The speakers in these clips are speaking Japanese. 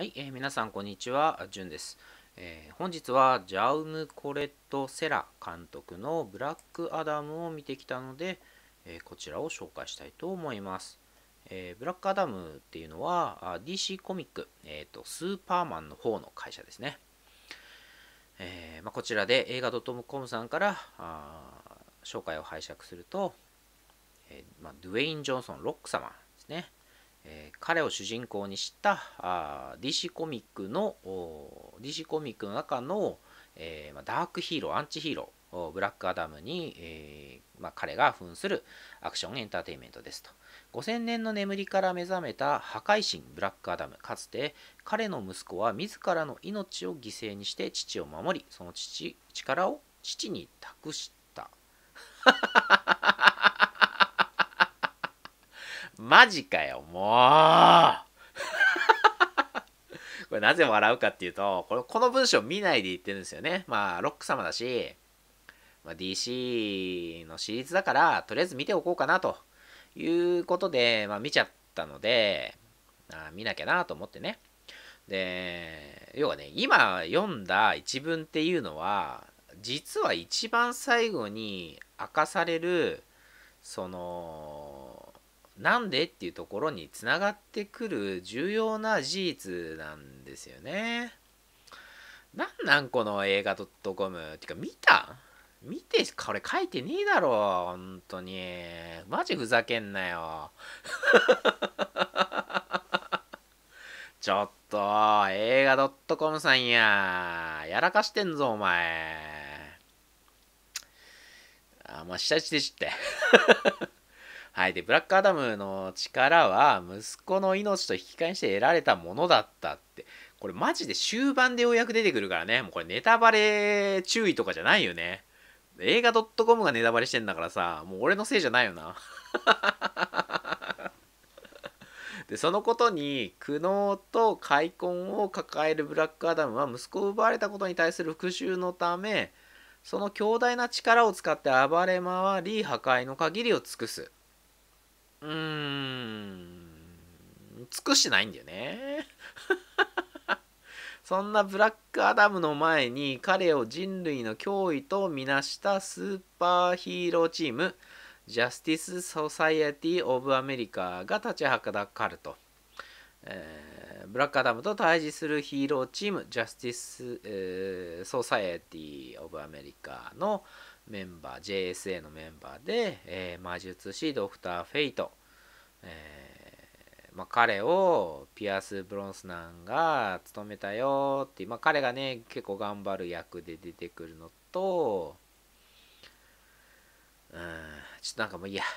はい、えー、皆さんこんにちは、じゅんです、えー、本日はジャウム・コレット・セラ監督のブラック・アダムを見てきたので、えー、こちらを紹介したいと思います。えブラック・アダムっていうのは DC コミック、えーと、スーパーマンの方の会社ですね。えまあ、こちらで映画 .com さんから紹介を拝借すると、えまあ、ドゥエイン・ジョンソン・ロック様ですね。えー、彼を主人公にしたあ DC コミックの DC コミックの中の、えーまダークヒーローアンチヒーローブラックアダムに、えーま彼が扮するアクションエンターテインメントですと5000年の眠りから目覚めた破壊神ブラックアダムかつて彼の息子は自らの命を犠牲にして父を守りその父力を父に託したマジかよ、もう これなぜ笑うかっていうと、このこの文章見ないで言ってるんですよね。まあ、ロック様だし、まあ、DC のシリーズだから、とりあえず見ておこうかなということで、まあ、見ちゃったので、あ見なきゃなと思ってね。で、要はね、今読んだ一文っていうのは、実は一番最後に明かされる、その、なんでっていうところにつながってくる重要な事実なんですよね。なんなんこの映画 .com ってか見た見てこれ書いてねえだろ本当にマジふざけんなよ ちょっと映画 .com さんややらかしてんぞお前あまあ下地でしってはい。で、ブラックアダムの力は、息子の命と引き換えにして得られたものだったって。これマジで終盤でようやく出てくるからね。もうこれネタバレ注意とかじゃないよね。映画 .com がネタバレしてんだからさ、もう俺のせいじゃないよな。でそのことに苦悩と開墾を抱えるブラックアダムは息子を奪われたことに対する復讐のためその強大な力を使って暴れ回り破壊の限りを尽くすうーん、尽くしてないんだよね。そんなブラックアダムの前に彼を人類の脅威とみなしたスーパーヒーローチームジャスティス・ソサイエティ・オブ・アメリカが立ちはだかると、えー、ブラックアダムと対峙するヒーローチームジャスティス・ソサイエティ・オブ・アメリカの、えーメンバー JSA のメンバーで、えー、魔術師ドクター・フェイト、えー、まあ、彼をピアス・ブロンスナンが務めたよって、まあ、彼がね結構頑張る役で出てくるのとうんちょっとなんかもういいや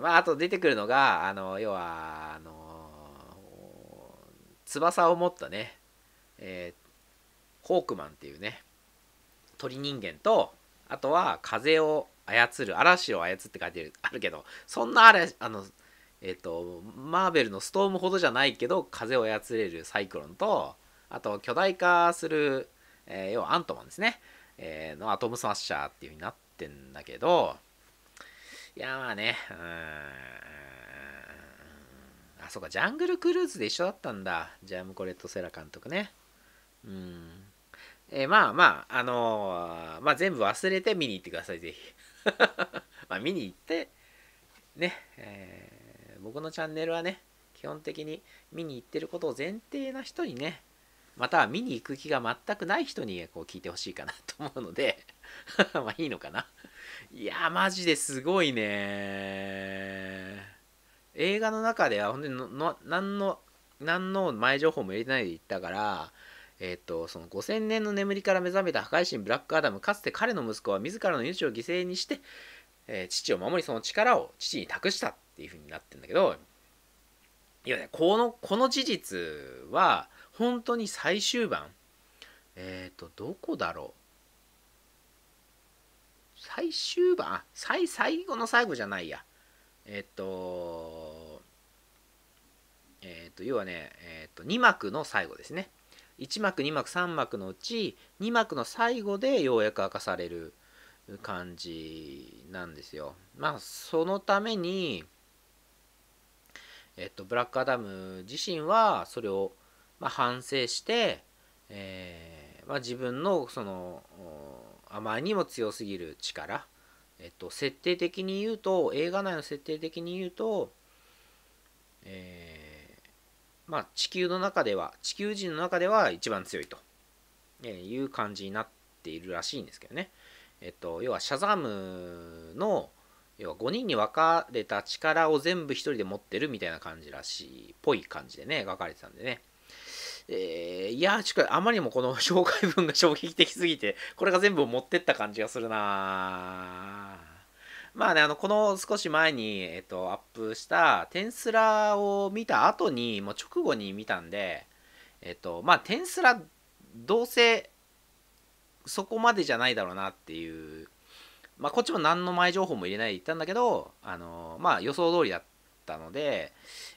まあ、あと出てくるのが、あの、要は、あの翼を持ったね、えホークマンっていうね鳥人間とあとは風を操る嵐を操って書いてあるけどそんなあれあのえっ、ー、とマーベルのストームほどじゃないけど風を操れるサイクロンとあと巨大化する、えー、要はアントマンですね、えー、のアトムスマッシャーっていう風になってんだけどいやまあねうんあそうかジャングルクルーズで一緒だったんだジャムコレット・セラ監督ねうんえー、まあまあ、あのー、まあ全部忘れて見に行ってください、ぜひ。まあ見に行って、ね、えー、僕のチャンネルはね、基本的に見に行ってることを前提な人にね、または見に行く気が全くない人にこう聞いてほしいかなと思うので まあいいのかないやマジですごいね映画の中では本当にのの何の何の前情報も入れてないで行ったからえっ、ー、と、その5000年の眠りから目覚めた破壊神ブラックアダム、かつて彼の息子は自らの命を犠牲にして、えー、父を守りその力を父に託したっていうふうになってんだけど、いやね、この、この事実は、本当に最終盤、えっ、ー、と、どこだろう。最終盤、最、最後の最後じゃないや。えっ、と、えっ、と、要はね、えっ、と、2幕の最後ですね。1幕2幕3幕のうち2幕の最後でようやく明かされる感じなんですよ。まあそのためにえっとブラックアダム自身はそれを、まあ、反省して、えー、まあ、自分のそのあまりにも強すぎる力、えっと、設定的に言うと映画内の設定的に言うと、えーまあ、地球の中では地球人の中では一番強いという感じになっているらしいんですけどね、えっと、要はシャザムの要は5人に分かれた力を全部1人で持ってるみたいな感じらしいっぽい感じでね書かれてたんでねえー、いやちょっとあまりにもこの 紹介文が衝撃的すぎてこれが全部持ってった感じがするなぁまあね、あの、この少し前に、えっと、アップした、テンスラを見た後に、もう直後に見たんで、えっと、まあ、テンスラ、どうせ、そこまでじゃないだろうなっていう、まあ、こっちも何の前情報も入れないで言ったんだけど、あの、まあ、予想通りだったので、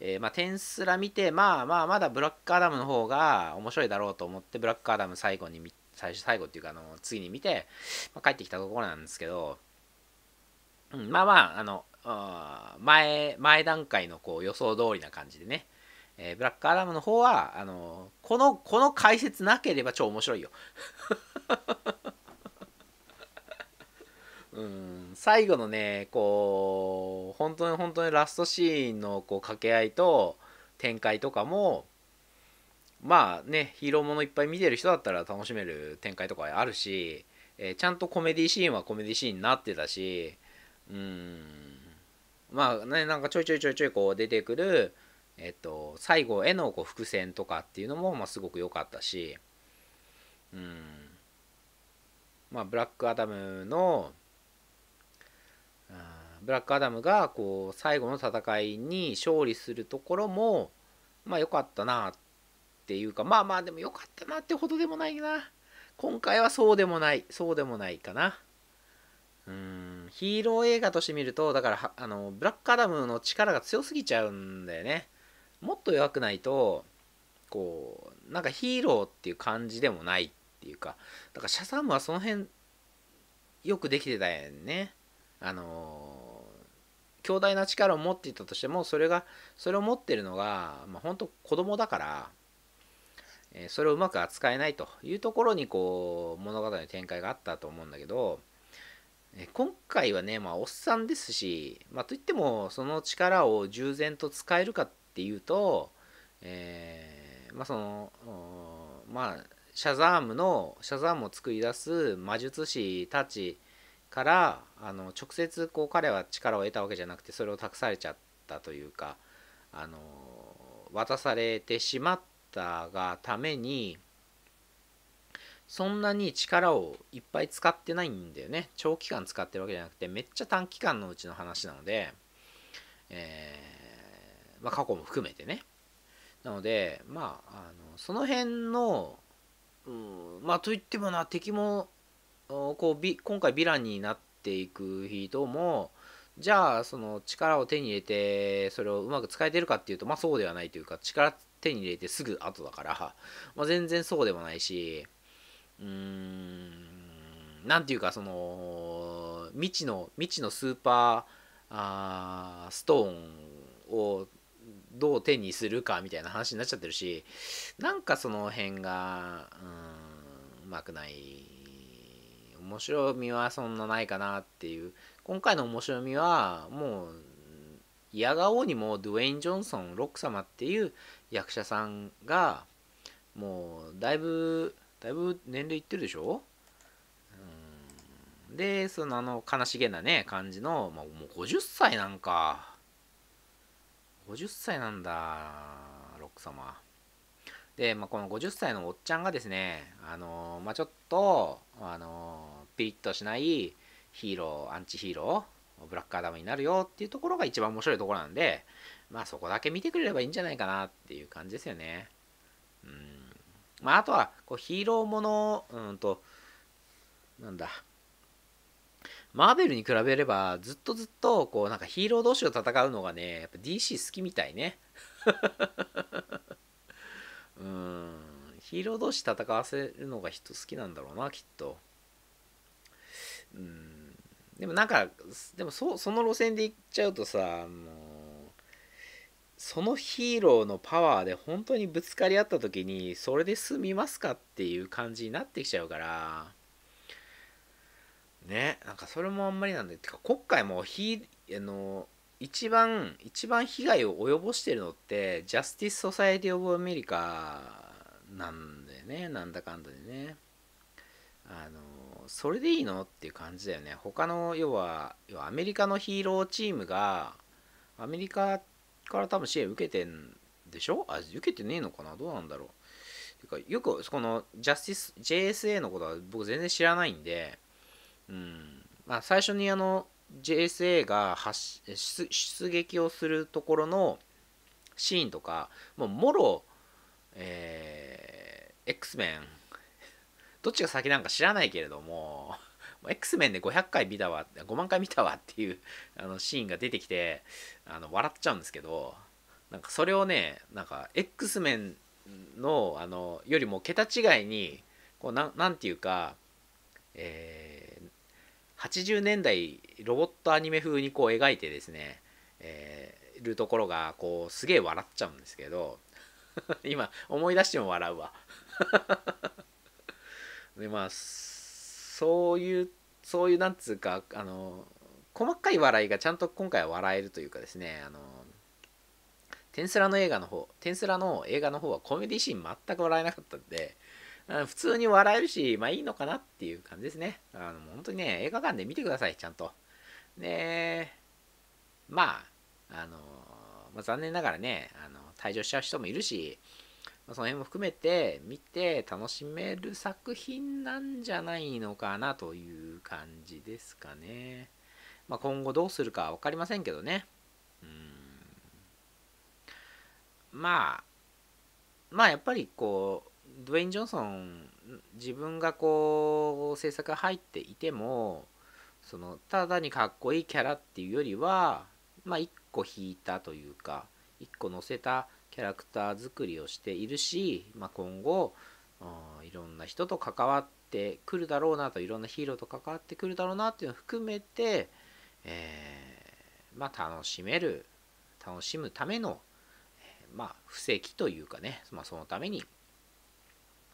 えー、まあ、テンスラ見て、まあまあ、まだブラックアダムの方が面白いだろうと思って、ブラックアダム最後に最初最後っていうか、あの、次に見て、まあ、帰ってきたところなんですけど、うん、まあまあ、あの、あ前、前段階のこう予想通りな感じでね、えー、ブラックアダムの方は、あの、この、この解説なければ超面白いよ。うん最後のねこう本当に本当にラストシーンのこう掛け合いと展開とかもまあねヒーローものいっぱい見てる人だったら楽しめる展開とかあるし、えー、ちゃんとコメディシーンはコメディシーンになってたしうんまあねなんかちょいちょいちょいちょいこう出てくる、えっと、最後へのこう伏線とかっていうのも、まあ、すごく良かったしうんまあブラックアダムのブラックアダムがこう最後の戦いに勝利するところもまあ良かったなっていうかまあまあでも良かったなってほどでもないな今回はそうでもないそうでもないかなうん、ヒーロー映画として見るとだからあのブラックアダムの力が強すぎちゃうんだよねもっと弱くないとこうなんかヒーローっていう感じでもないっていうかだからシャサムはその辺よくできてたやんねあの強大な力を持っていたとしてもそれがそれを持ってるのが、まあ、本当子供だからそれをうまく扱えないというところにこう物語の展開があったと思うんだけど今回はね、まあ、おっさんですし、まあ、といっても、その力を従前と使えるかっていうと、えー、まあ、その、まあ、シャザームの、シャザームを作り出す魔術師たちから、あの直接こう彼は力を得たわけじゃなくて、それを託されちゃったというか、あの渡されてしまったがために、そんなに力をいっぱい使ってないんだよね長期間使ってるわけじゃなくてめっちゃ短期間のうちの話なので、えー、まあ、過去も含めてねなのでまああのその辺の、うん、まあといってもな敵もこうび今回ヴィランになっていく人もじゃあその力を手に入れてそれをうまく使えてるかっていうとまあそうではないというか力手に入れてすぐ後だから、まあ、全然そうでもないしうーん何ていうかその未知の未知のスーパーあーストーンをどう手にするかみたいな話になっちゃってるしなんかその辺がうんうまくない面白みはそんなないかなっていう今回の面白みはもう嫌がうにもドゥエイン・ジョンソンロック様っていう役者さんがもうだいぶだいぶ年齢いってるでしょうでそのあの悲しげなね感じの、まあ、もう50歳なんか50歳なんだロック様で、まあ、この50歳のおっちゃんがですねあのー、まあ、ちょっとあのー、ピリッとしないヒーローアンチヒーローブラックアダムになるよっていうところが一番面白いところなんでまあそこだけ見てくれればいいんじゃないかなっていう感じですよねうんまあ、あとはこうヒーローもの、うんと、なんだ、マーベルに比べればずっとずっとこうなんかヒーロー同士を戦うのがね、やっぱ DC 好きみたいね。うん、ヒーロー同士戦わせるのが人好きなんだろうな、きっと。うん、でもなんか、でもそその路線で行っちゃうとさ、あのそのヒーローのパワーで本当にぶつかり合った時にそれで済みますかっていう感じになってきちゃうからねなんかそれもあんまりなんでてか今回もひあの一番一番被害を及ぼしてるのってジャスティス・ソサエティ・オブ・アメリカなんだよねなんだかんだでねあのそれでいいのっていう感じだよね他の要は要はアメリカのヒーローチームがアメリカってから多分支援受けてんでしょあ、受けてねえのかなどうなんだろう。てか、よく、この、ジャスティス、JSA のことは僕全然知らないんで、うん、まあ、最初にあの、JSA が発出出撃をするところのシーンとか、もう、もろ、えー、X e n どっちが先なんか知らないけれども、X メンで500回見たわ、5万回見たわっていうあのシーンが出てきて、あの笑っちゃうんですけど、なんかそれをね、なんか X メンの、あの、よりも桁違いに、こうななんていうか、えー、80年代ロボットアニメ風にこう描いてですね、えー、るところが、こう、すげえ笑っちゃうんですけど、今、思い出しても笑うわ。で、まあ、そういうそういうなんつうかあの細かい笑いがちゃんと今回は笑えるというかですねあのテンスラの映画の方テンスラの映画の方はコメディシーン全く笑えなかったんで普通に笑えるしまあいいのかなっていう感じですねあの本当にね映画館で見てくださいちゃんとでまああの、まあ、残念ながらねあの退場しちゃう人もいるしまあ、その辺も含めて見て楽しめる作品なんじゃないのかなという感じですかね。まあ、今後どうするか分かりませんけどね。まあ、まあやっぱりこう、ドウェイン・ジョンソン、自分がこう、制作入っていても、その、ただにかっこいいキャラっていうよりは、まあ一個引いたというか、一個乗せたキャラクター作りをしているし、まあ、今後、いろんな人と関わってくるだろうなといろんなヒーローと関わってくるだろうなっていうのを含めて、えー、まあ、楽しめる楽しむための、まあ、布石というかね、まあ、そのために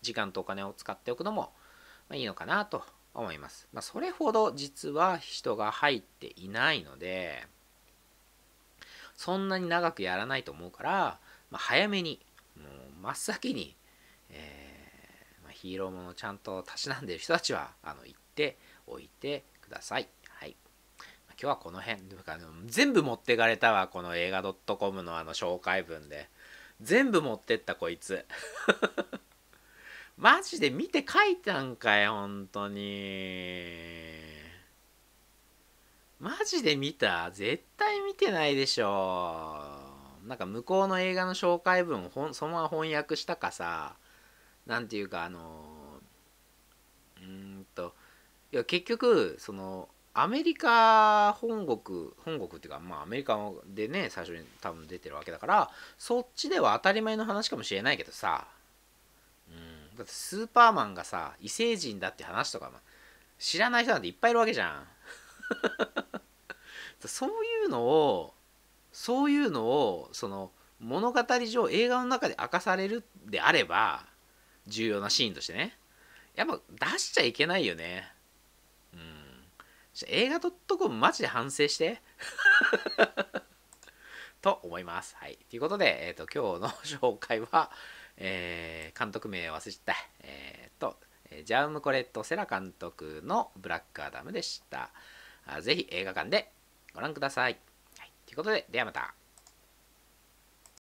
時間とお金を使っておくのもいいのかなと思います。まあ、それほど実は人が入っていないので、そんなに長くやらないと思うから、まあ、早めにもう真っ先に、えー、まあ、ヒーローものちゃんとたしなんでる人たちはあの行っておいてください。はいまあ、今日はこの辺か全部持ってかれたわこの映画 .com のあの紹介文で全部持ってったこいつ マジで見て書いたんかい本当にマジで見た絶対見てないでしょなんか向こうの映画の紹介文をそのまま翻訳したかさ何ていうかあのうんといや結局そのアメリカ本国本国っていうかまあアメリカでね最初に多分出てるわけだからそっちでは当たり前の話かもしれないけどさ、うん、だってスーパーマンがさ異星人だって話とか知らない人なんていっぱいいるわけじゃん そういうのをそういうのをその物語上映画の中で明かされるであれば重要なシーンとしてねやっぱ出しちゃいけないよねうん映画ととこマジで反省して と思いますはいということで、えーと、今日の紹介は、えー、監督名忘れちゃったえっ、ー、とジャウム・コレット・セラ監督のブラック・アダムでした。ぜひ映画館でご覧ください。ということで、ではまた。